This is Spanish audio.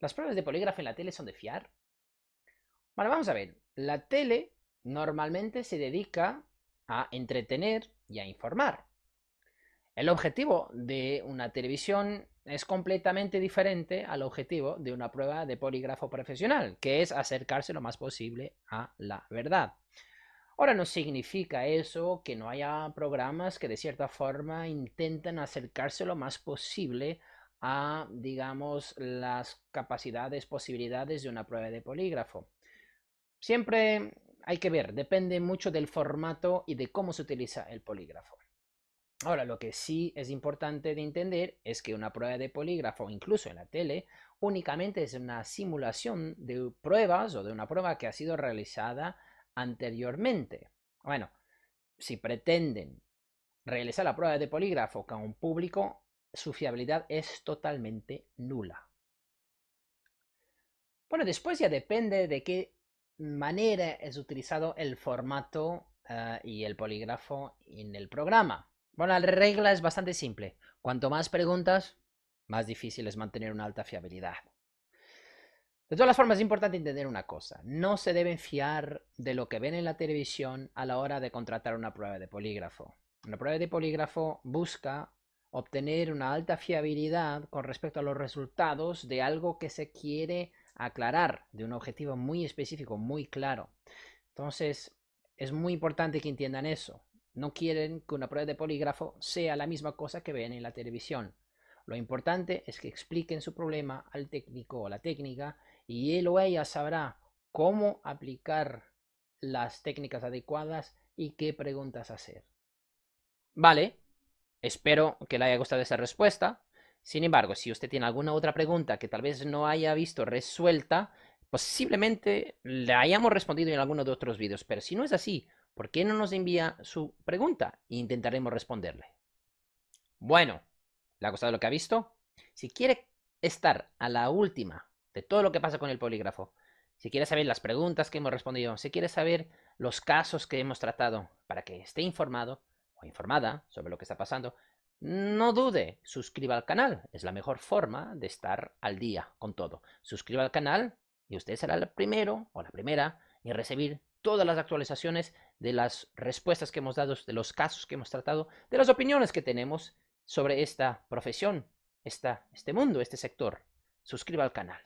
¿Las pruebas de polígrafo en la tele son de fiar? Bueno, vamos a ver. La tele normalmente se dedica a entretener y a informar. El objetivo de una televisión es completamente diferente al objetivo de una prueba de polígrafo profesional, que es acercarse lo más posible a la verdad. Ahora no significa eso que no haya programas que de cierta forma intentan acercarse lo más posible a a, digamos, las capacidades, posibilidades de una prueba de polígrafo. Siempre hay que ver, depende mucho del formato y de cómo se utiliza el polígrafo. Ahora, lo que sí es importante de entender es que una prueba de polígrafo, incluso en la tele, únicamente es una simulación de pruebas o de una prueba que ha sido realizada anteriormente. Bueno, si pretenden realizar la prueba de polígrafo con un público su fiabilidad es totalmente nula. Bueno, después ya depende de qué manera es utilizado el formato ah, y el polígrafo en el programa. Bueno, la regla es bastante simple. Cuanto más preguntas, más difícil es mantener una alta fiabilidad. De todas las formas, es importante entender una cosa. No se deben fiar de lo que ven en la televisión a la hora de contratar una prueba de polígrafo. Una prueba de polígrafo busca obtener una alta fiabilidad con respecto a los resultados de algo que se quiere aclarar, de un objetivo muy específico, muy claro. Entonces, es muy importante que entiendan eso. No quieren que una prueba de polígrafo sea la misma cosa que ven en la televisión. Lo importante es que expliquen su problema al técnico o la técnica y él o ella sabrá cómo aplicar las técnicas adecuadas y qué preguntas hacer. Vale, Espero que le haya gustado esa respuesta. Sin embargo, si usted tiene alguna otra pregunta que tal vez no haya visto resuelta, posiblemente la hayamos respondido en alguno de otros vídeos. Pero si no es así, ¿por qué no nos envía su pregunta? E intentaremos responderle. Bueno, ¿le ha gustado lo que ha visto? Si quiere estar a la última de todo lo que pasa con el polígrafo, si quiere saber las preguntas que hemos respondido, si quiere saber los casos que hemos tratado para que esté informado, o informada sobre lo que está pasando, no dude, suscriba al canal. Es la mejor forma de estar al día con todo. Suscriba al canal y usted será el primero o la primera en recibir todas las actualizaciones de las respuestas que hemos dado, de los casos que hemos tratado, de las opiniones que tenemos sobre esta profesión, esta, este mundo, este sector. Suscriba al canal.